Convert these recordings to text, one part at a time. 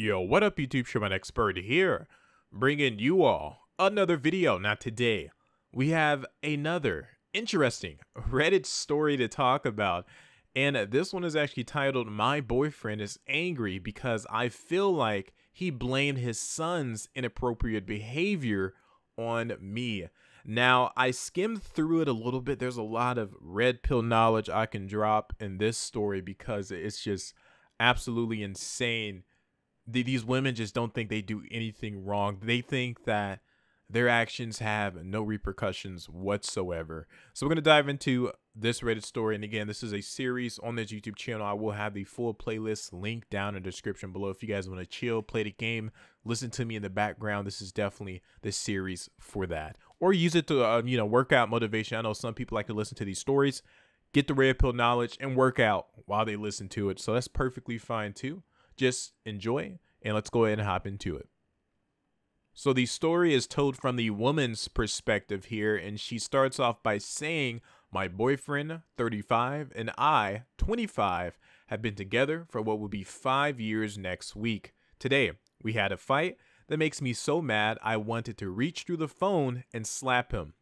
Yo, what up YouTube, Shaman Expert here, bringing you all another video. Not today, we have another interesting Reddit story to talk about. And this one is actually titled, My Boyfriend is Angry Because I Feel Like He Blamed His Son's Inappropriate Behavior on Me. Now, I skimmed through it a little bit. There's a lot of red pill knowledge I can drop in this story because it's just absolutely insane these women just don't think they do anything wrong. They think that their actions have no repercussions whatsoever. So we're going to dive into this Reddit story. And again, this is a series on this YouTube channel. I will have the full playlist link down in the description below. If you guys want to chill, play the game, listen to me in the background, this is definitely the series for that. Or use it to, um, you know, work out motivation. I know some people like to listen to these stories, get the red pill knowledge and work out while they listen to it. So that's perfectly fine too. Just enjoy and let's go ahead and hop into it. So the story is told from the woman's perspective here, and she starts off by saying, My boyfriend, 35, and I, 25, have been together for what will be five years next week. Today, we had a fight that makes me so mad I wanted to reach through the phone and slap him.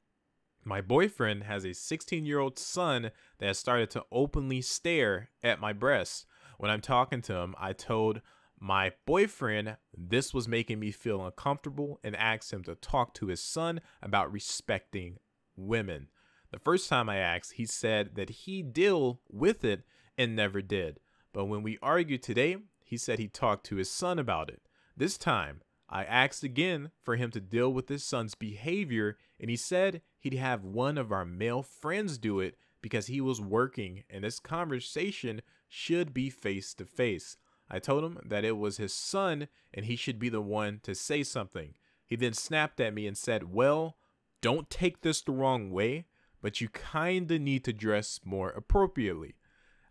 My boyfriend has a 16 year old son that has started to openly stare at my breasts. When I'm talking to him, I told my boyfriend, this was making me feel uncomfortable and asked him to talk to his son about respecting women. The first time I asked, he said that he deal with it and never did. But when we argued today, he said he talked to his son about it. This time, I asked again for him to deal with his son's behavior, and he said he'd have one of our male friends do it because he was working and this conversation should be face to face. I told him that it was his son and he should be the one to say something. He then snapped at me and said, Well, don't take this the wrong way, but you kinda need to dress more appropriately.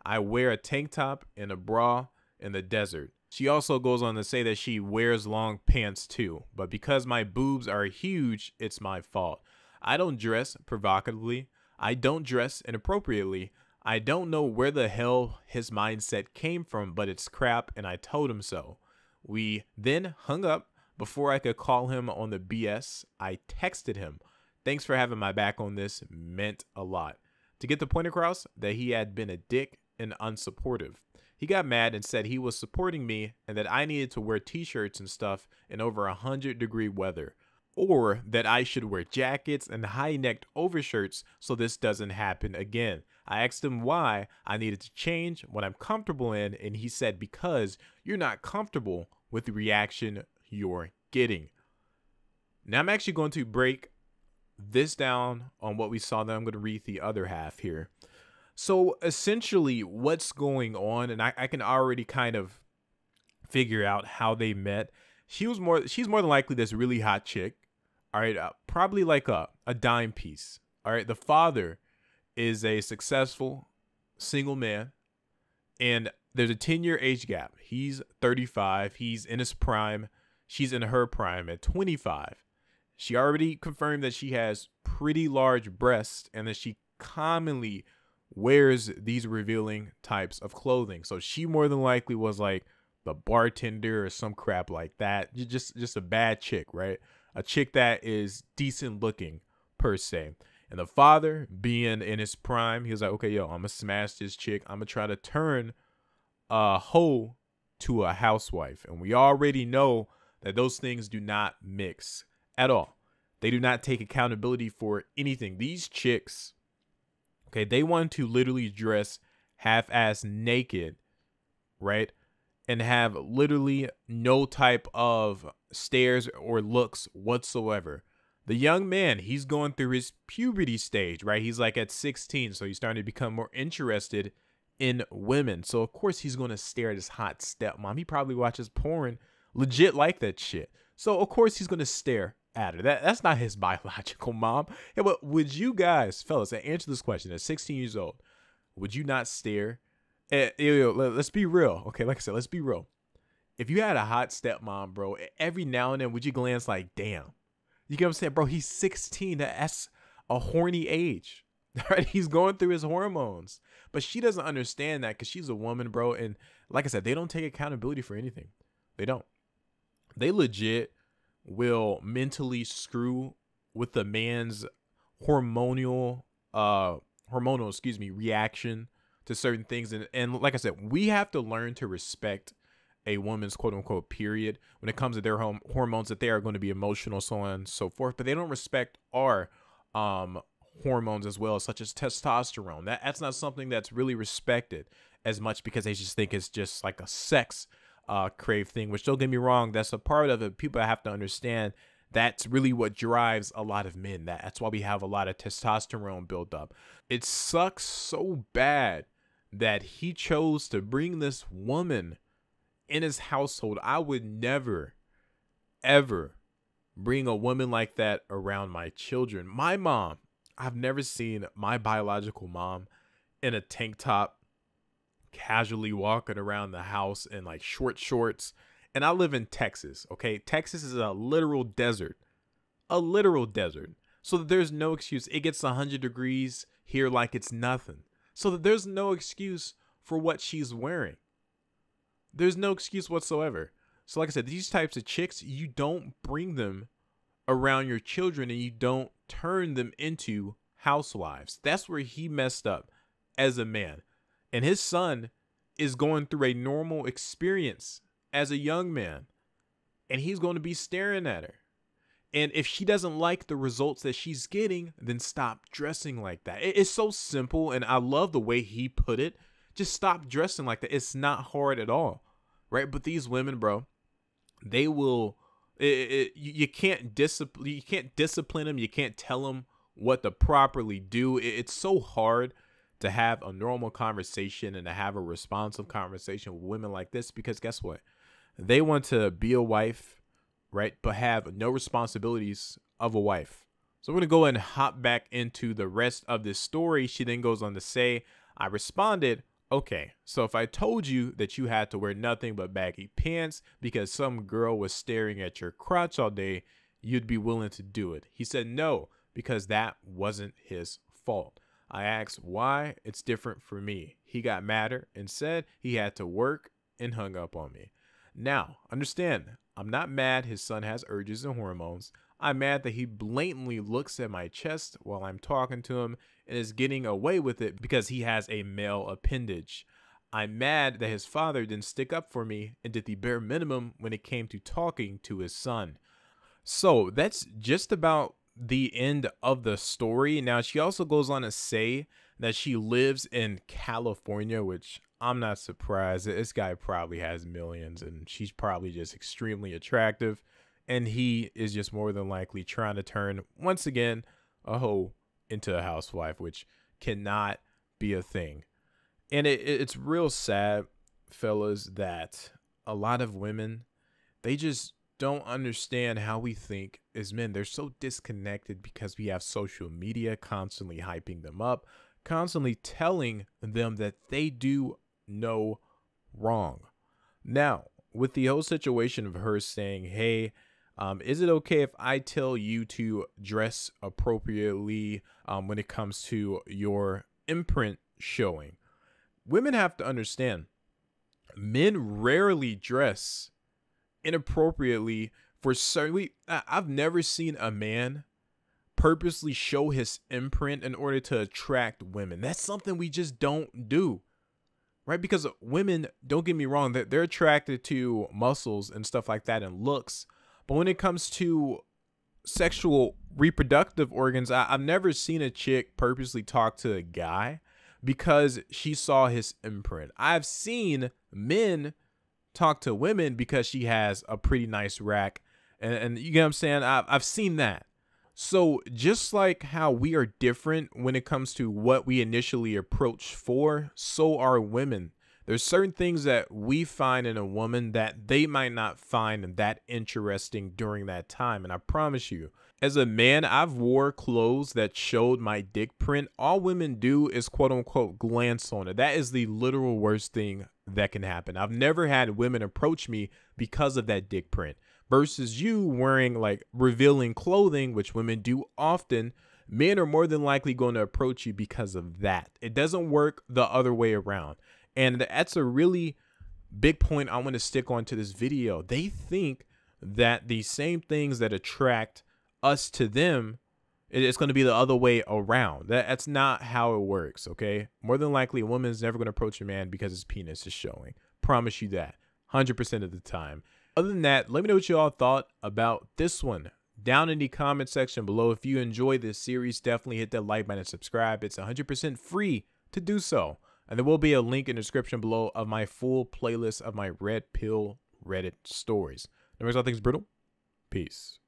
I wear a tank top and a bra in the desert. She also goes on to say that she wears long pants too, but because my boobs are huge, it's my fault. I don't dress provocatively, I don't dress inappropriately, I don't know where the hell his mindset came from, but it's crap, and I told him so. We then hung up. Before I could call him on the BS, I texted him. Thanks for having my back on this, meant a lot. To get the point across that he had been a dick and unsupportive. He got mad and said he was supporting me and that I needed to wear t shirts and stuff in over 100 degree weather or that I should wear jackets and high-necked overshirts so this doesn't happen again. I asked him why I needed to change what I'm comfortable in and he said because you're not comfortable with the reaction you're getting. Now I'm actually going to break this down on what we saw then I'm going to read the other half here. So essentially what's going on and I, I can already kind of figure out how they met. She was more she's more than likely this really hot chick all right uh, probably like a, a dime piece all right the father is a successful single man and there's a 10 year age gap he's 35 he's in his prime she's in her prime at 25 she already confirmed that she has pretty large breasts and that she commonly wears these revealing types of clothing so she more than likely was like the bartender or some crap like that just just a bad chick right a chick that is decent looking per se. And the father, being in his prime, he was like, okay, yo, I'm gonna smash this chick. I'm gonna try to turn a hoe to a housewife. And we already know that those things do not mix at all. They do not take accountability for anything. These chicks, okay, they want to literally dress half ass naked, right? And have literally no type of stares, or looks whatsoever. The young man, he's going through his puberty stage, right? He's like at 16, so he's starting to become more interested in women. So, of course, he's going to stare at his hot stepmom. He probably watches porn legit like that shit. So, of course, he's going to stare at her. That, that's not his biological mom. but would you guys, fellas, answer this question at 16 years old, would you not stare? At, yo, yo, let's be real. Okay, like I said, let's be real if you had a hot stepmom, bro, every now and then would you glance like, damn. You get what I'm saying, bro? He's 16. That's a horny age. Right? He's going through his hormones. But she doesn't understand that because she's a woman, bro. And like I said, they don't take accountability for anything. They don't. They legit will mentally screw with the man's hormonal uh hormonal, excuse me, reaction to certain things. And and like I said, we have to learn to respect a woman's quote unquote period when it comes to their home hormones that they are going to be emotional, so on and so forth. But they don't respect our um, hormones as well, such as testosterone. That that's not something that's really respected as much because they just think it's just like a sex uh, crave thing. Which don't get me wrong, that's a part of it. People have to understand that's really what drives a lot of men. That that's why we have a lot of testosterone buildup. It sucks so bad that he chose to bring this woman in his household. I would never, ever bring a woman like that around my children. My mom, I've never seen my biological mom in a tank top casually walking around the house in like short shorts. And I live in Texas, okay? Texas is a literal desert, a literal desert. So that there's no excuse. It gets 100 degrees here like it's nothing. So that there's no excuse for what she's wearing. There's no excuse whatsoever. So, like I said, these types of chicks, you don't bring them around your children and you don't turn them into housewives. That's where he messed up as a man. And his son is going through a normal experience as a young man, and he's going to be staring at her. And if she doesn't like the results that she's getting, then stop dressing like that. It's so simple, and I love the way he put it just stop dressing like that. It's not hard at all, right? But these women, bro, they will. It, it, you can't discipline. You can't discipline them. You can't tell them what to properly do. It, it's so hard to have a normal conversation and to have a responsive conversation with women like this because guess what? They want to be a wife, right? But have no responsibilities of a wife. So I'm going to go and hop back into the rest of this story. She then goes on to say, I responded Okay, so if I told you that you had to wear nothing but baggy pants because some girl was staring at your crotch all day, you'd be willing to do it. He said no, because that wasn't his fault. I asked why it's different for me. He got madder and said he had to work and hung up on me. Now, understand, I'm not mad his son has urges and hormones. I'm mad that he blatantly looks at my chest while I'm talking to him and is getting away with it because he has a male appendage. I'm mad that his father didn't stick up for me and did the bare minimum when it came to talking to his son. So that's just about the end of the story. Now, she also goes on to say that she lives in California, which I'm not surprised. This guy probably has millions and she's probably just extremely attractive and he is just more than likely trying to turn once again a hoe into a housewife, which cannot be a thing. And it, it's real sad, fellas, that a lot of women they just don't understand how we think as men. They're so disconnected because we have social media constantly hyping them up, constantly telling them that they do no wrong. Now, with the whole situation of her saying, hey, um, is it okay if I tell you to dress appropriately um, when it comes to your imprint showing? Women have to understand men rarely dress inappropriately for certainly. I've never seen a man purposely show his imprint in order to attract women. That's something we just don't do. Right? Because women, don't get me wrong, that they're attracted to muscles and stuff like that and looks but when it comes to sexual reproductive organs, I, have never seen a chick purposely talk to a guy because she saw his imprint. I've seen men talk to women because she has a pretty nice rack. And, and you get what I'm saying? I've, I've seen that. So, just like how we are different when it comes to what we initially approach for, so are women there's certain things that we find in a woman that they might not find that interesting during that time. And I promise you, as a man, I've wore clothes that showed my dick print. All women do is quote unquote glance on it. That is the literal worst thing that can happen. I've never had women approach me because of that dick print versus you wearing like revealing clothing, which women do often men are more than likely going to approach you because of that. It doesn't work the other way around. And that's a really big point I want to stick on to this video. They think that the same things that attract us to them, it's going to be the other way around. That, that's not how it works, okay? More than likely, a woman is never going to approach a man because his penis is showing. Promise you that 100% of the time. Other than that, let me know what you all thought about this one down in the comment section below. If you enjoy this series, definitely hit that like button and subscribe. It's 100% free to do so. And there will be a link in the description below of my full playlist of my Red Pill Reddit stories. No I think it's brutal. Peace.